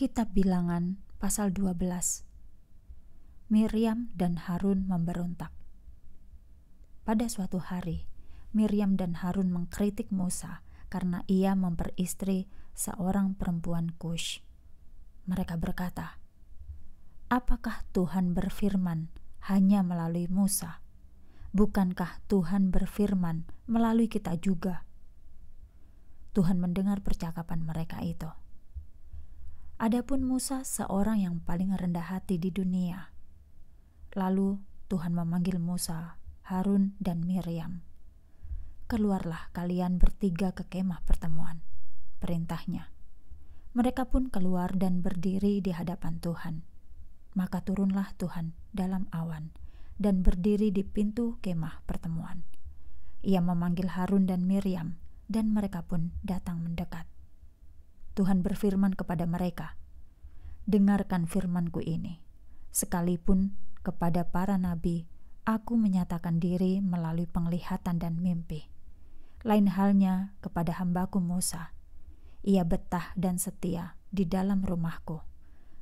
Kitab Bilangan pasal 12. Miriam dan Harun memberontak. Pada suatu hari, Miriam dan Harun mengkritik Musa karena ia memperistri seorang perempuan Kush. Mereka berkata, "Apakah Tuhan berfirman hanya melalui Musa? Bukankah Tuhan berfirman melalui kita juga?" Tuhan mendengar percakapan mereka itu. Adapun Musa seorang yang paling rendah hati di dunia. Lalu Tuhan memanggil Musa, Harun, dan Miriam. Keluarlah kalian bertiga ke kemah pertemuan, perintahnya. Mereka pun keluar dan berdiri di hadapan Tuhan. Maka turunlah Tuhan dalam awan dan berdiri di pintu kemah pertemuan. Ia memanggil Harun dan Miriam, dan mereka pun datang mendekat. Tuhan berfirman kepada mereka, "Dengarkan firmanku ini, sekalipun kepada para nabi aku menyatakan diri melalui penglihatan dan mimpi. Lain halnya kepada hambaku Musa, ia betah dan setia di dalam rumahku.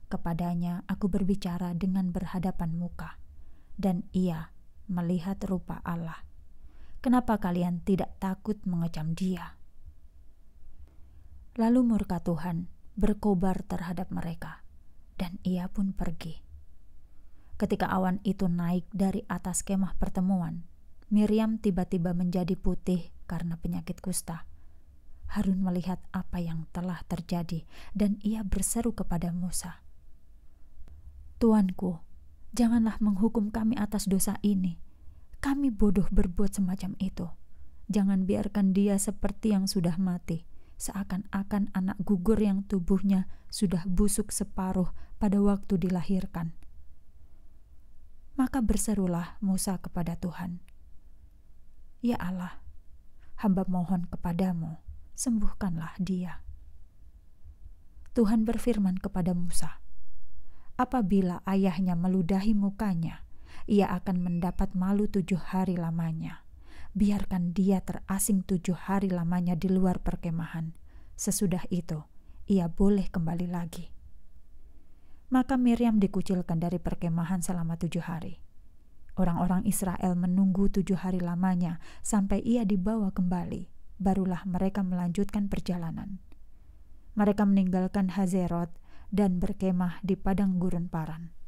Kepadanya aku berbicara dengan berhadapan muka, dan ia melihat rupa Allah." Kenapa kalian tidak takut mengecam Dia? Lalu murka Tuhan berkobar terhadap mereka, dan ia pun pergi. Ketika awan itu naik dari atas kemah pertemuan, Miriam tiba-tiba menjadi putih karena penyakit kusta. Harun melihat apa yang telah terjadi, dan ia berseru kepada Musa, "Tuanku, janganlah menghukum kami atas dosa ini. Kami bodoh berbuat semacam itu. Jangan biarkan dia seperti yang sudah mati." seakan-akan anak gugur yang tubuhnya sudah busuk separuh pada waktu dilahirkan. Maka berserulah Musa kepada Tuhan, "Ya Allah, hamba mohon kepadamu, sembuhkanlah dia." Tuhan berfirman kepada Musa, "Apabila ayahnya meludahi mukanya, ia akan mendapat malu tujuh hari lamanya." biarkan dia terasing tujuh hari lamanya di luar perkemahan. Sesudah itu, ia boleh kembali lagi. Maka Miriam dikucilkan dari perkemahan selama tujuh hari. Orang-orang Israel menunggu tujuh hari lamanya sampai ia dibawa kembali. Barulah mereka melanjutkan perjalanan. Mereka meninggalkan Hazerot dan berkemah di padang gurun Paran.